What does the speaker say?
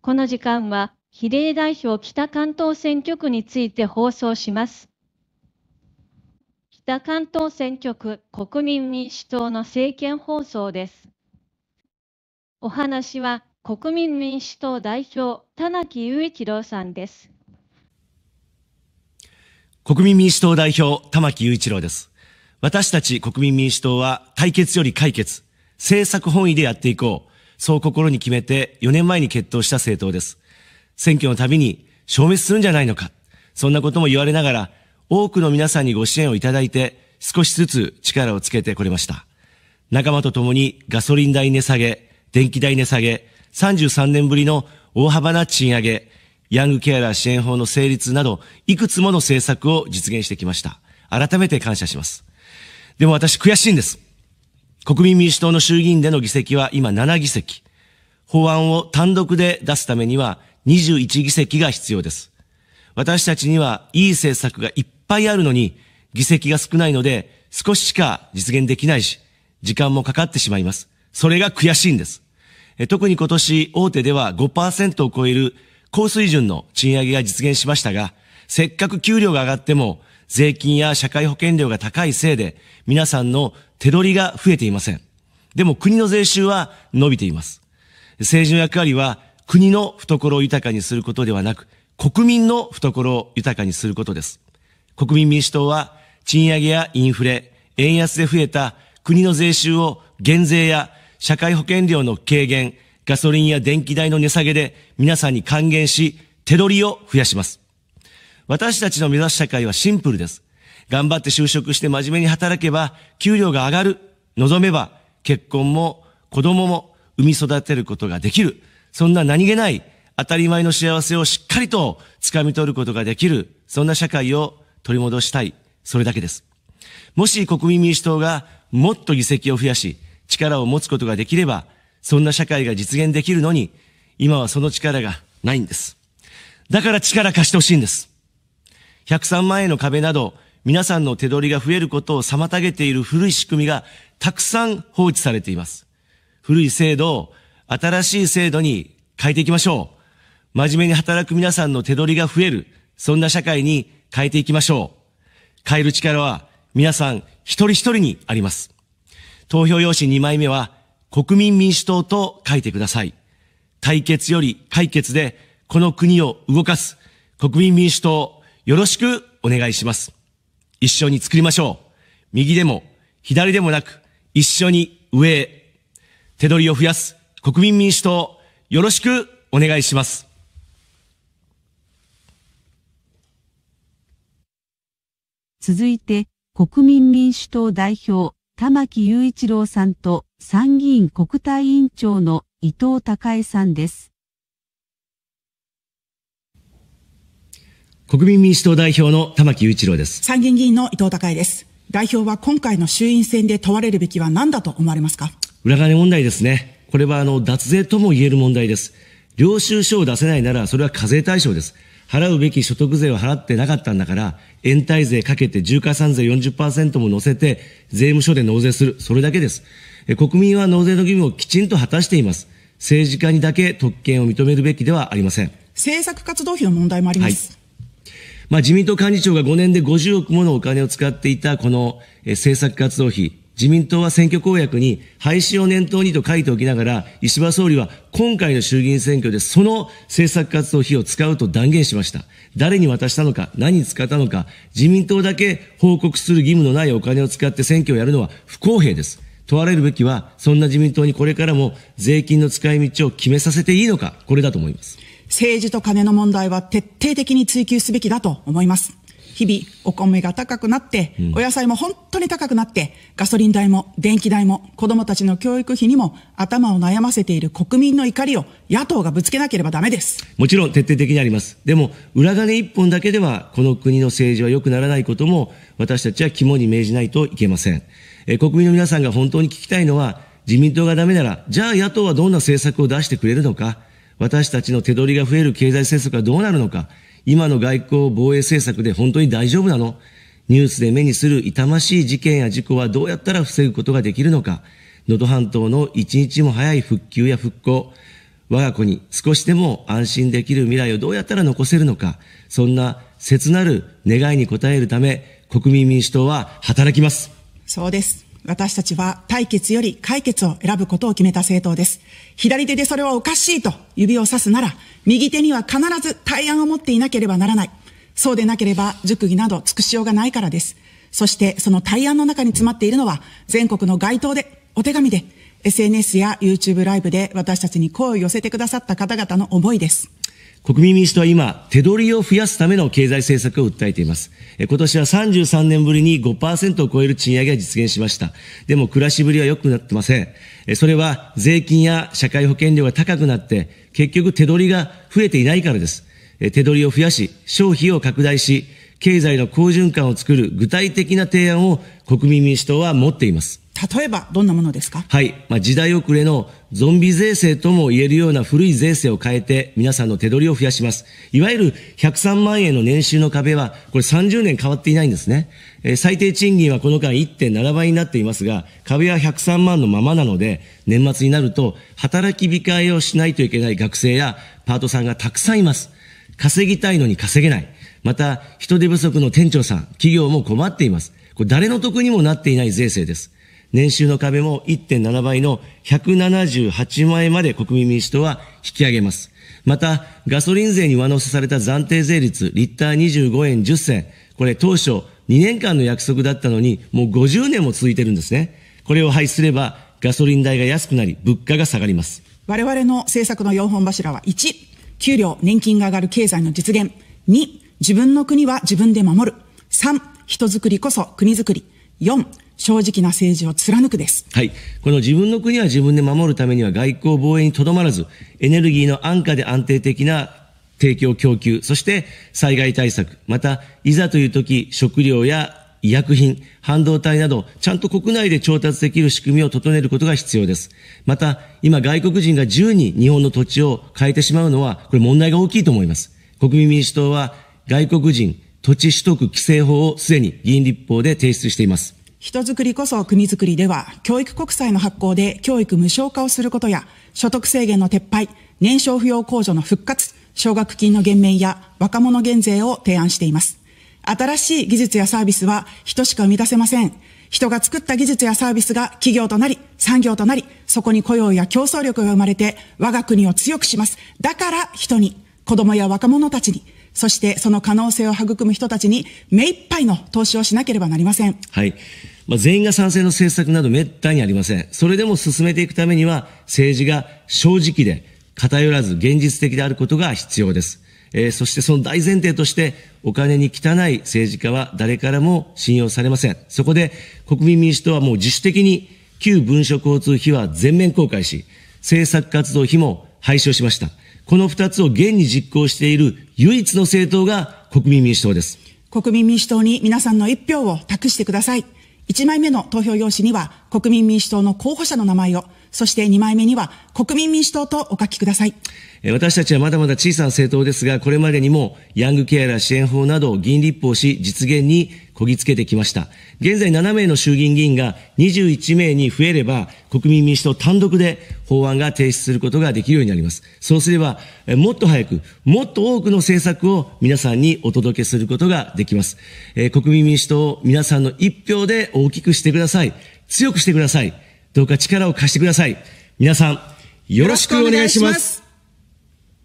この時間は、比例代表北関東選挙区について放送します。北関東選挙区国民民主党の政見放送です。お話は、国民民主党代表、田中雄一郎さんです。国民民主党代表、玉木雄一郎です。私たち国民民主党は、対決より解決、政策本位でやっていこう。そう心に決めて4年前に決闘した政党です。選挙のたびに消滅するんじゃないのか。そんなことも言われながら、多くの皆さんにご支援をいただいて、少しずつ力をつけてこれました。仲間と共にガソリン代値下げ、電気代値下げ、33年ぶりの大幅な賃上げ、ヤングケアラー支援法の成立など、いくつもの政策を実現してきました。改めて感謝します。でも私悔しいんです。国民民主党の衆議院での議席は今7議席。法案を単独で出すためには21議席が必要です。私たちにはいい政策がいっぱいあるのに、議席が少ないので少ししか実現できないし、時間もかかってしまいます。それが悔しいんです。特に今年大手では5%を超える高水準の賃上げが実現しましたが、せっかく給料が上がっても税金や社会保険料が高いせいで、皆さんの手取りが増えていません。でも国の税収は伸びています。政治の役割は国の懐を豊かにすることではなく、国民の懐を豊かにすることです。国民民主党は賃上げやインフレ、円安で増えた国の税収を減税や社会保険料の軽減、ガソリンや電気代の値下げで皆さんに還元し、手取りを増やします。私たちの目指す社会はシンプルです。頑張って就職して真面目に働けば、給料が上がる。望めば、結婚も子供も産み育てることができる。そんな何気ない当たり前の幸せをしっかりと掴み取ることができる。そんな社会を取り戻したい。それだけです。もし国民民主党がもっと議席を増やし、力を持つことができれば、そんな社会が実現できるのに、今はその力がないんです。だから力貸してほしいんです。103万円の壁など、皆さんの手取りが増えることを妨げている古い仕組みがたくさん放置されています。古い制度を新しい制度に変えていきましょう。真面目に働く皆さんの手取りが増える、そんな社会に変えていきましょう。変える力は皆さん一人一人にあります。投票用紙2枚目は国民民主党と書いてください。対決より解決でこの国を動かす国民民主党よろしくお願いします。一緒に作りましょう。右でも左でもなく、一緒に上へ。手取りを増やす国民民主党、よろしくお願いします。続いて、国民民主党代表、玉木雄一郎さんと参議院国対委員長の伊藤孝恵さんです。国民民主党代表の玉木雄一郎です。参議院議員の伊藤孝恵です。代表は今回の衆院選で問われるべきは何だと思われますか裏金問題ですね。これはあの、脱税とも言える問題です。領収書を出せないなら、それは課税対象です。払うべき所得税を払ってなかったんだから、延滞税かけて重加算税40%も乗せて、税務署で納税する。それだけです。国民は納税の義務をきちんと果たしています。政治家にだけ特権を認めるべきではありません。政策活動費の問題もあります。はいまあ、自民党幹事長が5年で50億ものお金を使っていたこの政策活動費、自民党は選挙公約に廃止を念頭にと書いておきながら、石破総理は今回の衆議院選挙でその政策活動費を使うと断言しました。誰に渡したのか、何に使ったのか、自民党だけ報告する義務のないお金を使って選挙をやるのは不公平です。問われるべきは、そんな自民党にこれからも税金の使い道を決めさせていいのか、これだと思います。政治と金の問題は徹底的に追求すべきだと思います。日々、お米が高くなって、お野菜も本当に高くなって、ガソリン代も電気代も子供たちの教育費にも頭を悩ませている国民の怒りを野党がぶつけなければダメです。もちろん徹底的にあります。でも、裏金一本だけでは、この国の政治は良くならないことも、私たちは肝に銘じないといけません。え国民の皆さんが本当に聞きたいのは、自民党がダメなら、じゃあ野党はどんな政策を出してくれるのか、私たちの手取りが増える経済政策はどうなるのか、今の外交防衛政策で本当に大丈夫なのニュースで目にする痛ましい事件や事故はどうやったら防ぐことができるのか、能登半島の一日も早い復旧や復興、我が子に少しでも安心できる未来をどうやったら残せるのか、そんな切なる願いに応えるため、国民民主党は働きます。そうです。私たちは対決より解決を選ぶことを決めた政党です。左手でそれはおかしいと指を指すなら、右手には必ず対案を持っていなければならない。そうでなければ熟議など尽くしようがないからです。そしてその対案の中に詰まっているのは、全国の街頭で、お手紙で、SNS や YouTube ライブで私たちに声を寄せてくださった方々の思いです。国民民主党は今、手取りを増やすための経済政策を訴えています。今年は33年ぶりに5%を超える賃上げが実現しました。でも暮らしぶりは良くなってません。それは税金や社会保険料が高くなって、結局手取りが増えていないからです。手取りを増やし、消費を拡大し、経済の好循環を作る具体的な提案を国民民主党は持っています。例えばどんなものですかはい、まあ、時代遅れのゾンビ税制とも言えるような古い税制を変えて皆さんの手取りを増やします。いわゆる103万円の年収の壁はこれ30年変わっていないんですね。えー、最低賃金はこの間1.7倍になっていますが壁は103万のままなので年末になると働き控えをしないといけない学生やパートさんがたくさんいます。稼ぎたいのに稼げない。また人手不足の店長さん、企業も困っています。これ誰の得にもなっていない税制です。年収の壁も1.7倍の178万円まで国民民主党は引き上げます。また、ガソリン税に上乗せされた暫定税率、リッター25円10銭。これ当初2年間の約束だったのに、もう50年も続いてるんですね。これを廃止すれば、ガソリン代が安くなり、物価が下がります。我々の政策の4本柱は、1、給料、年金が上がる経済の実現。2、自分の国は自分で守る。3、人づくりこそ国づくり。4、正直な政治を貫くです。はい。この自分の国は自分で守るためには外交防衛にとどまらず、エネルギーの安価で安定的な提供供給、そして災害対策、また、いざという時、食料や医薬品、半導体など、ちゃんと国内で調達できる仕組みを整えることが必要です。また、今外国人が自由に日本の土地を変えてしまうのは、これ問題が大きいと思います。国民民主党は、外国人土地取得規制法をすでに議員立法で提出しています。人づくりこそ国づくりでは、教育国債の発行で教育無償化をすることや、所得制限の撤廃、年少扶養控除の復活、奨学金の減免や若者減税を提案しています。新しい技術やサービスは人しか生み出せません。人が作った技術やサービスが企業となり、産業となり、そこに雇用や競争力が生まれて、我が国を強くします。だから人に、子供や若者たちに、そしてその可能性を育む人たちに、目いっぱいの投資をしなければなりません。はい。まあ、全員が賛成の政策など滅多にありません。それでも進めていくためには、政治が正直で、偏らず現実的であることが必要です。えー、そしてその大前提として、お金に汚い政治家は誰からも信用されません。そこで、国民民主党はもう自主的に、旧文書交通費は全面公開し、政策活動費も廃止をしました。この二つを現に実行している唯一の政党が国民民主党です。国民民主党に皆さんの一票を託してください。1枚目の投票用紙には国民民主党の候補者の名前をそして2枚目には国民民主党とお書きください。私たちはまだまだ小さな政党ですが、これまでにもヤングケアラー支援法などを議員立法し、実現にこぎつけてきました。現在7名の衆議院議員が21名に増えれば、国民民主党単独で法案が提出することができるようになります。そうすれば、もっと早く、もっと多くの政策を皆さんにお届けすることができます。え国民民主党を皆さんの一票で大きくしてください。強くしてください。どうか力を貸してください。皆さん、よろしくお願いします。